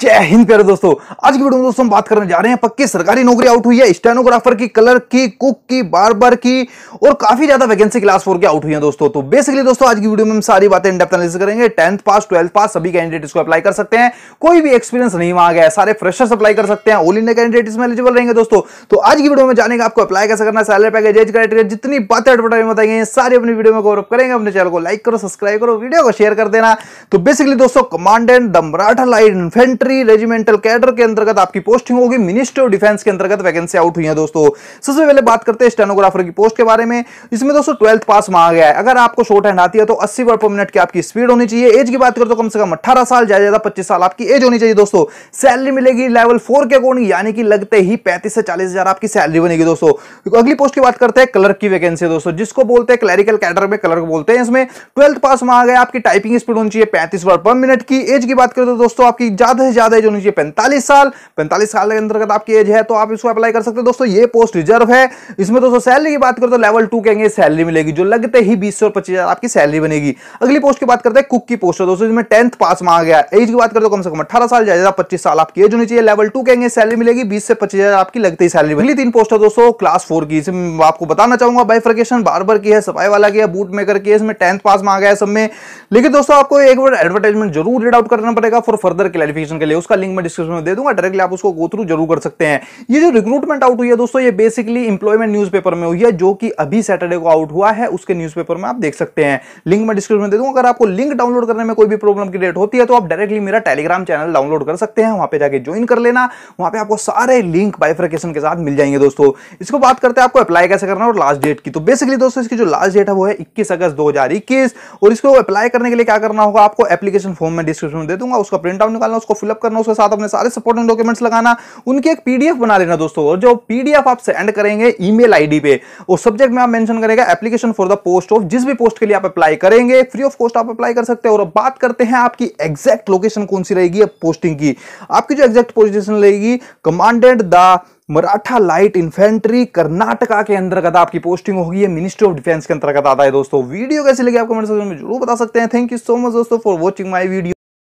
जय हिंद प्यारे दोस्तों आज की वीडियो में दोस्तों हम बात करने जा रहे हैं पक्की सरकारी नौकरी आउट हुई है स्टेनोग्राफर की कलर की कुक की बार की और काफी ज्यादा वैकेंसी क्लास फोर के आउट हुई है दोस्तों तो बेसिकली दोस्तों आज की वीडियो में हम सारी बातें इंडेप्थ करेंगे टेंथ पास ट्वेल्थ पास सभी कैंडिडेट इसको अप्लाई कर सकते हैं कोई भी एक्सपीरियंस नहीं मांग गया सारे फ्रेशर्स अप्लाई कर सकते हैं ऑल इंडिया कैंडिडेट इसमें एलिजिबल रहेंगे दोस्तों तो आज की वीडियो में जानेंगे आपको अप्लाई कैसे करना सैलरी पैकेज एज क्राइटेरिया जितनी बातें एडवर्टाइज बताएंगे सारी अपनी वीडियो में गौरव करेंगे अपने चैनल को लाइक करो सब्सक्राइब करो वीडियो को शेयर कर देना तो बेसिकली दोस्तों कमांडेंट दमराठा Maratha light infant infantry regimental cadre के अंतर्गत आपकी पोस्टिंग होगी मिनिस्ट्री ऑफ डिफेंस के अंतर्गत वैकेंसी आउट हुई है दोस्तों सबसे पहले बात करते हैं स्टेनोग्राफर की पोस्ट के बारे में इसमें दोस्तों ट्वेल्थ पास मांगा गया है अगर आपको शॉर्ट हैंड आती है तो अस्सी वर्ड पर मिनट की आपकी स्पीड होनी चाहिए एज की बात करें तो कम से कम अठारह साल ज्यादा ज्यादा पच्चीस साल आपकी एज होनी चाहिए दोस्तों सैलरी मिलेगी लेवल फोर के अकॉर्डिंग यानी कि लगते ही पैंतीस से चालीस आपकी सैलरी बनेगी दोस्तों अगली पोस्ट की बात करते हैं कलर की वैकेंसी दोस्तों जिसको बोलते हैं क्लैरिकल कैडर में कलर बोलते हैं इसमें ट्वेल्थ पास मांगा गया आपकी टाइपिंग स्पीड होनी चाहिए पैंतीस वर्ड पर मिनट की एज की बात करें तो दोस्तों आपकी ज्यादा से ज़्यादा है जो नीचे पैंतालीस साल पैंतालीस साल के अंतर्गत आपकी एज है तो आप इसको अप्लाई कर सकते हो दोस्तों ये पोस्ट रिजर्व है इसमें दोस्तों सैलरी की बात करें तो लेवल टू कहेंगे सैलरी मिलेगी जो लगते ही बीस सौ पच्चीस आपकी सैलरी बनेगी अगली पोस्ट की बात करते हैं कुक की पोस्ट है दोस्तों इसमें टेंथ पास मांगा गया एज की बात करते तो कम से कम अठारह साल ज़्यादा पच्चीस साल आपकी एज होनी चाहिए लेवल टू कहेंगे सैलरी मिलेगी बीस से पच्चीस आपकी लगती ही सैलरी अगली तीन पोस्ट है दोस्तों क्लास फोर की इसमें आपको बताना चाहूंगा बाइफर्केशन बार की है सफाई वाला की है बूट मेकर की है इसमें टेंथ पास मांगा है सब में लेकिन दोस्तों आपको एक बार एडवर्टाइजमेंट जरूर रीड आउट करना पड़ेगा फॉर फर्दर क्लैरिफिकेशन के लिए उसका लिंक मैं डिस्क्रिप्शन में दे दूंगा डायरेक्टली आप उसको गो थ्रू जरूर कर सकते हैं ये जो रिक्रूटमेंट आउट हुई है दोस्तों ये बेसिकली इंप्लॉयमेंट न्यूज़पेपर में हुई है जो कि अभी सैटरडे को आउट हुआ है उसके न्यूज़पेपर में आप देख सकते हैं लिंक मैं डिस्क्रिप्शन में दे दूंगा अगर आपको लिंक डाउनलोड करने में कोई भी प्रॉब्लम की डेट होती है तो आप डायरेक्टली मेरा टेलीग्राम चैनल डाउनलोड कर सकते हैं वहां पर जाकर ज्वाइन कर लेना वहां पर आपको सारे लिंक बाइफ्रिकेशन के साथ मिल जाएंगे दोस्तों इसको बात करते हैं आपको अप्लाई कैसे करना और लास्ट डेट की तो बेसिकली दोस्तों इसकी जो लास्ट डेट है वो है इक्कीस अगस्त दो और इसको अप्लाई करने के लिए क्या करना होगा आपको एप्लीकेशन फॉर्म में डिस्क्रिप्शन में दे दूंगा उसका प्रिंट आउट निकालना उसको फिल फिलअप करना उसके साथ अपने सारे सपोर्टिंग डॉक्यूमेंट्स लगाना उनकी एक पीडीएफ बना लेना दोस्तों और जो पीडीएफ आप सेंड करेंगे ईमेल आईडी पे और सब्जेक्ट में आप मेंशन करेगा application for the post of जिस भी पोस्ट के लिए आप अप्लाई करेंगे फ्री ऑफ कॉस्ट आप अप्लाई कर सकते हैं और अब बात करते हैं आपकी एग्जैक्ट लोकेशन कौन सी रहेगी पोस्टिंग की आपकी जो एग्जैक्ट पोजिशन रहेगी commandant the Maratha light infantry Karnataka के अंतर्गत आपकी पोस्टिंग होगी है मिनिस्ट्री ऑफ डिफेंस के अंतर्गत आता है दोस्तों वीडियो कैसे लगे आप कमेंट सेक्शन में जरूर बता सकते हैं थैंक यू सो मच दोस्तों फॉर वॉचिंग माई वीडियो